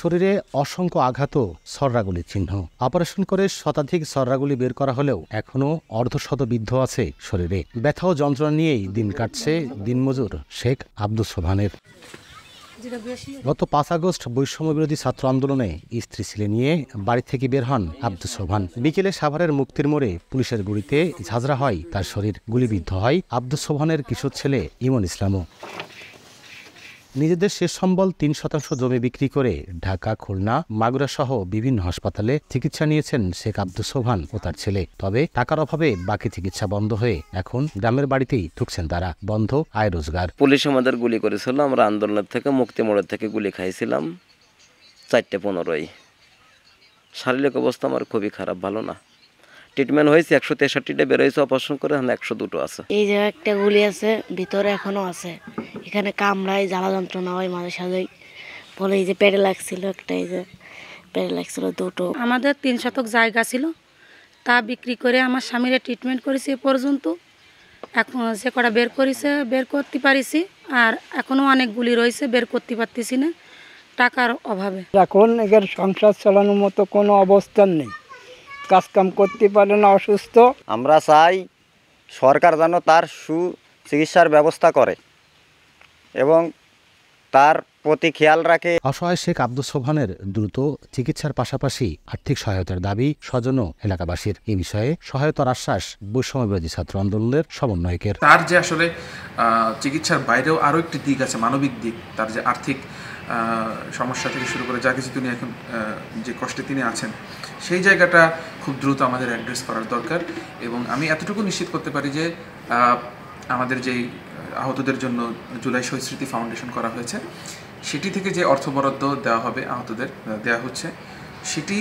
শরীরে অসংখ্য আঘাত সররাগুলির চিহ্ন অপারেশন করে শতাধিক সররাগুলি বের করা হলেও এখনও অর্ধশত বিদ্ধ আছে শরীরে ব্যথা ও যন্ত্রণা নিয়েই দিন কাটছে দিনমজুর শেখ আব্দুল সোভানের গত পাঁচ আগস্ট বৈষম্য বিরোধী ছাত্র আন্দোলনে স্ত্রী ছেলে নিয়ে বাড়ি থেকে বের হন আব্দুল সোভান বিকেলে সাভারের মুক্তির মোড়ে পুলিশের গুলিতে ঝাঁঝরা হয় তার শরীর গুলিবিদ্ধ হয় আব্দুল সোভানের কিশোর ছেলে ইমন ইসলামও নিজেদের শেষ সম্বল তিন শতাংশ জমি বিক্রি করে ঢাকা খুলনা মাগুরা সহ বিভিন্ন হাসপাতালে চিকিৎসা নিয়েছেন শেখ আব্দুল সোভান ও তার ছেলে তবে টাকার অভাবে বাকি চিকিৎসা বন্ধ হয়ে এখন গ্রামের বাড়িতেই ঠুকছেন তারা বন্ধ আয় রোজগার পুলিশ আমাদের গুলি করেছিল আমরা আন্দোলনের থেকে মুক্তি মোড়ের থেকে গুলি খাইছিলাম চারটে পনেরোই শারীরিক অবস্থা আমার খুবই খারাপ ভালো না ট্রিটমেন্ট হয়েছে একশো তেষট্টিটা বেরোয়েছে অপারেশন করে এখন একশো দুটো আছে এই যে একটা গুলি আছে ভিতরে এখনো আছে এখানে কামড়ায় জ্বালা যন্ত্রণা হয় মাঝে সাঝেই বলে এই যে পেড়ে লাগছিল একটা এই যে পেড়ে লাগছিল দুটো আমাদের তিন শতক জায়গা ছিল তা বিক্রি করে আমার স্বামীরা ট্রিটমেন্ট করেছি এ পর্যন্ত এখন সে কটা বের করেছে বের করতে পারিছি আর এখনও অনেকগুলি রয়েছে বের করতে পারতেছি না টাকার অভাবে এখন এদের সংসার চালানোর মতো কোনো অবস্থান নেই কাজকাম করতে পারে না অসুস্থ আমরা চাই সরকার যেন তার সুচিকিৎসার ব্যবস্থা করে এবং তার প্রতি খেয়াল রাখে অসহায় শেখ আব্দুল সোভানের দ্রুত চিকিৎসার পাশাপাশি আর্থিক সহায়তার দাবি স্বজন এলাকাবাসীর এ বিষয়ে সহায়তার আশ্বাস বৈষম্যবাদী ছাত্র আন্দোলনের সমন্বয়কের তার যে আসলে চিকিৎসার বাইরেও আরও একটি দিক আছে মানবিক দিক তার যে আর্থিক সমস্যা থেকে শুরু করে যা কিছু তিনি এখন যে কষ্টে তিনি আছেন সেই জায়গাটা খুব দ্রুত আমাদের অ্যাড্রেস করার দরকার এবং আমি এতটুকু নিশ্চিত করতে পারি যে আমাদের যেই আহতদের জন্য জুলাই স্মৃতি ফাউন্ডেশন করা হয়েছে সেটি থেকে যে অর্থ বরাদ্দ দেওয়া হবে আহতদের দেওয়া হচ্ছে সেটি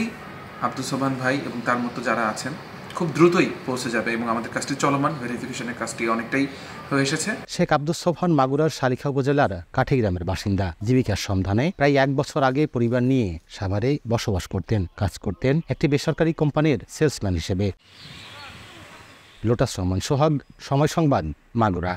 আব্দুল সোবান ভাই এবং তার মতো যারা আছেন খুব দ্রুতই পৌঁছে যাবে এবং আমাদের কাজটি চলমান ভেরিফিকেশনের কাজটি অনেকটাই হয়ে এসেছে শেখ আব্দুল সোহান মাগুরার শালিখা উপজেলার কাঠি গ্রামের বাসিন্দা জীবিকার সন্ধানে প্রায় এক বছর আগে পরিবার নিয়ে সাভারে বসবাস করতেন কাজ করতেন একটি বেসরকারি কোম্পানির সেলসম্যান হিসেবে লোটাস সময় সোহাগ সময় সংবাদ মাগুরা